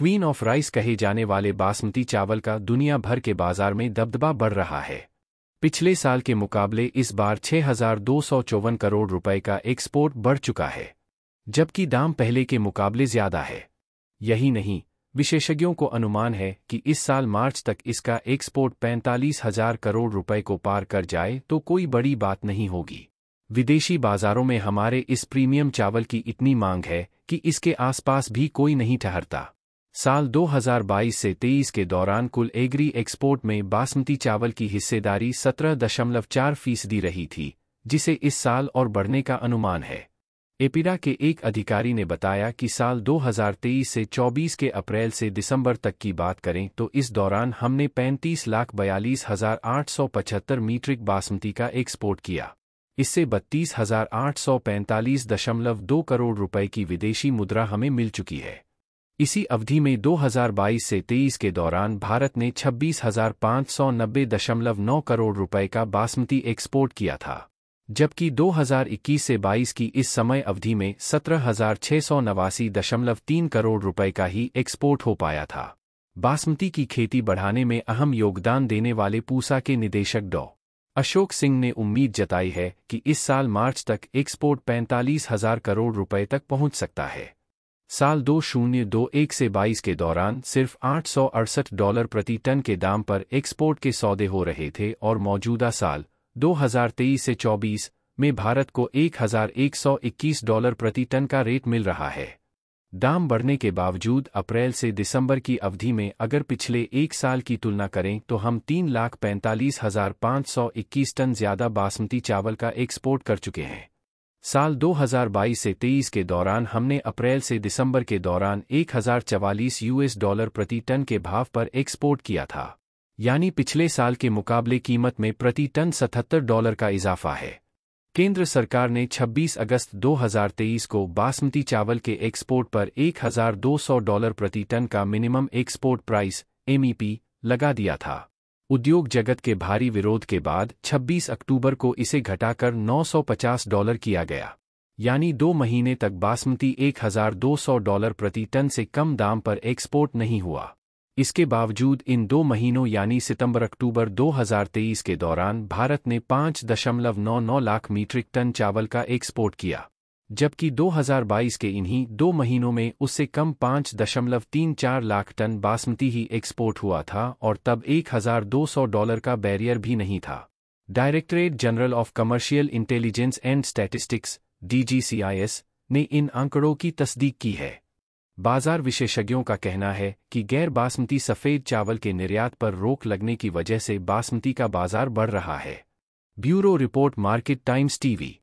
queen of rice कहे जाने वाले बासमती चावल का दुनिया भर के बाजार में दबदबा बढ़ रहा है पिछले साल के मुकाबले इस बार छह हजार दो सौ चौवन करोड़ रुपए का एक्सपोर्ट बढ़ चुका है जबकि दाम पहले के मुकाबले ज्यादा है यही नहीं विशेषज्ञों को अनुमान है कि इस साल मार्च तक इसका एक्सपोर्ट पैंतालीस हजार करोड़ रुपए को पार कर जाए तो कोई बड़ी बात नहीं होगी विदेशी बाजारों में हमारे इस प्रीमियम चावल की इतनी मांग है कि इसके आसपास भी कोई नहीं ठहरता साल 2022 से 23 के दौरान कुल एग्री एक्सपोर्ट में बासमती चावल की हिस्सेदारी 17.4 फीसदी रही थी जिसे इस साल और बढ़ने का अनुमान है एपिरा के एक अधिकारी ने बताया कि साल 2023 से 24 के अप्रैल से दिसंबर तक की बात करें तो इस दौरान हमने पैंतीस लाख बयालीस हजार आठ सौ पचहत्तर मीट्रिक बासमती का एक्सपोर्ट किया इससे बत्तीस हजार आठ सौ पैंतालीस दशमलव दो करोड़ रुपए की विदेशी मुद्रा हमें मिल चुकी है इसी अवधि में 2022 से तेईस के दौरान भारत ने छब्बीस हजार पाँच सौ नब्बे दशमलव नौ करोड़ रुपए का बासमती एक्सपोर्ट किया था जबकि 2021 से 22 की इस समय अवधि में सत्रह हजार सौ नवासी दशमलव तीन करोड़ रुपए का ही एक्सपोर्ट हो पाया था बासमती की खेती बढ़ाने में अहम योगदान देने वाले पूसा के निदेशक डॉ अशोक सिंह ने उम्मीद जताई है कि इस साल मार्च तक एक्सपोर्ट पैंतालीस हजार करोड़ रुपए तक पहुंच सकता है साल दो शून्य दो एक से बाईस के दौरान सिर्फ आठ डॉलर प्रति टन के दाम पर एक्सपोर्ट के सौदे हो रहे थे और मौजूदा साल 2023 से 24 में भारत को 1121 डॉलर प्रति टन का रेट मिल रहा है दाम बढ़ने के बावजूद अप्रैल से दिसंबर की अवधि में अगर पिछले एक साल की तुलना करें तो हम तीन लाख पैंतालीस हजार पांच सौ इक्कीस टन ज्यादा बासमती चावल का एक्सपोर्ट कर चुके हैं साल 2022 से 23 के दौरान हमने अप्रैल से दिसंबर के दौरान एक यूएस डॉलर प्रति टन के भाव पर एक्सपोर्ट किया था यानी पिछले साल के मुकाबले कीमत में प्रति टन 77 डॉलर का इजाफा है केंद्र सरकार ने 26 अगस्त 2023 को बासमती चावल के एक्सपोर्ट पर 1200 डॉलर प्रति टन का minimum export price MEP e लगा दिया था उद्योग जगत के भारी विरोध के बाद 26 अक्टूबर को इसे घटाकर 950 डॉलर किया गया यानी दो महीने तक बासमती 1200 डॉलर प्रति टन से कम दाम पर एक्सपोर्ट नहीं हुआ इसके बावजूद इन दो महीनों यानी सितंबर अक्टूबर 2023 के दौरान भारत ने 5.99 लाख मीट्रिक टन चावल का एक्सपोर्ट किया जबकि 2022 के इन्हीं दो महीनों में उससे कम 5.34 दशमलव तीन चार लाख टन बासमती ही एक्सपोर्ट हुआ था और तब 1,200 डॉलर का बैरियर भी नहीं था directorate general of commercial intelligence and statistics DGCIS ने इन आंकड़ों की तस्दीक की है बाजार विशेषज्ञों का कहना है कि गैर बासमती सफ़ेद चावल के निर्यात पर रोक लगने की वजह से बासमती का बाजार बढ़ रहा है bureau report Market Times TV